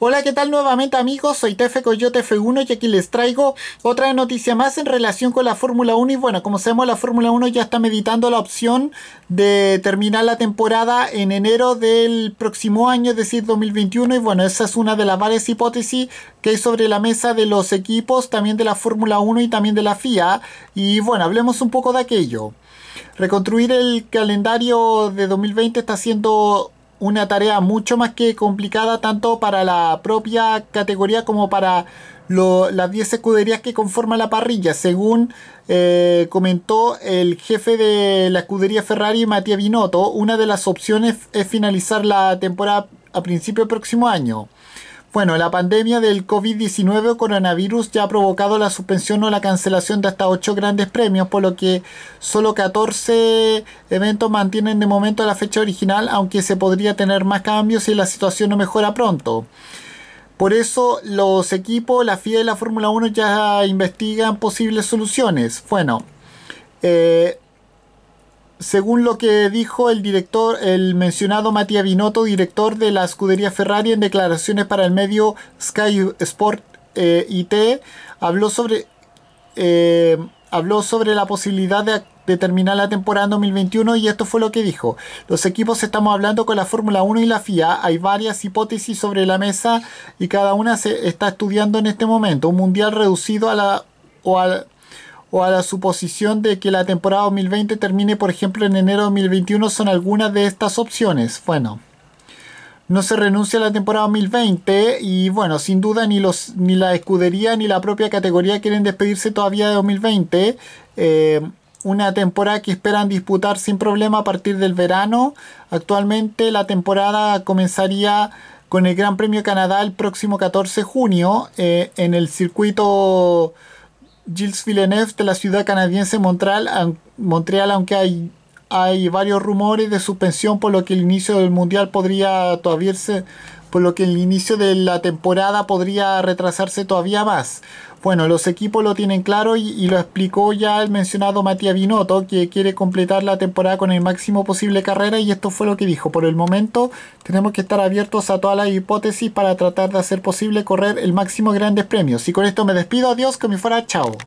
Hola, ¿qué tal nuevamente amigos? Soy Tefe Coyote F1 y aquí les traigo otra noticia más en relación con la Fórmula 1 y bueno, como sabemos la Fórmula 1 ya está meditando la opción de terminar la temporada en enero del próximo año, es decir, 2021 y bueno, esa es una de las varias hipótesis que hay sobre la mesa de los equipos, también de la Fórmula 1 y también de la FIA y bueno, hablemos un poco de aquello. Reconstruir el calendario de 2020 está siendo una tarea mucho más que complicada tanto para la propia categoría como para las 10 escuderías que conforman la parrilla, según eh, comentó el jefe de la escudería Ferrari, Mattia Binotto, una de las opciones es finalizar la temporada a principio del próximo año. Bueno, la pandemia del COVID-19 o coronavirus ya ha provocado la suspensión o la cancelación de hasta 8 grandes premios, por lo que solo 14 eventos mantienen de momento la fecha original, aunque se podría tener más cambios si la situación no mejora pronto. Por eso los equipos, la FIA y la Fórmula 1 ya investigan posibles soluciones. Bueno, eh, según lo que dijo el director, el mencionado Matías Binotto, director de la escudería Ferrari, en declaraciones para el medio Sky Sport eh, IT, habló sobre, eh, habló sobre la posibilidad de terminar la temporada 2021 y esto fue lo que dijo. Los equipos estamos hablando con la Fórmula 1 y la FIA. Hay varias hipótesis sobre la mesa y cada una se está estudiando en este momento. Un mundial reducido a la o al o a la suposición de que la temporada 2020 termine, por ejemplo, en enero de 2021, son algunas de estas opciones. Bueno, no se renuncia a la temporada 2020 y bueno, sin duda ni, los, ni la escudería ni la propia categoría quieren despedirse todavía de 2020. Eh, una temporada que esperan disputar sin problema a partir del verano. Actualmente la temporada comenzaría con el Gran Premio Canadá el próximo 14 de junio eh, en el circuito Gilles Villeneuve de la ciudad canadiense Montreal, Montreal aunque hay, hay varios rumores de suspensión por lo que el inicio del mundial podría todavía por lo que el inicio de la temporada podría retrasarse todavía más. Bueno, los equipos lo tienen claro y, lo explicó ya el mencionado Matías Binotto, que quiere completar la temporada con el máximo posible carrera y esto fue lo que dijo. Por el momento tenemos que estar abiertos a todas las hipótesis para tratar de hacer posible correr el máximo grandes premios. Y con esto me despido, adiós, que me fuera, chao.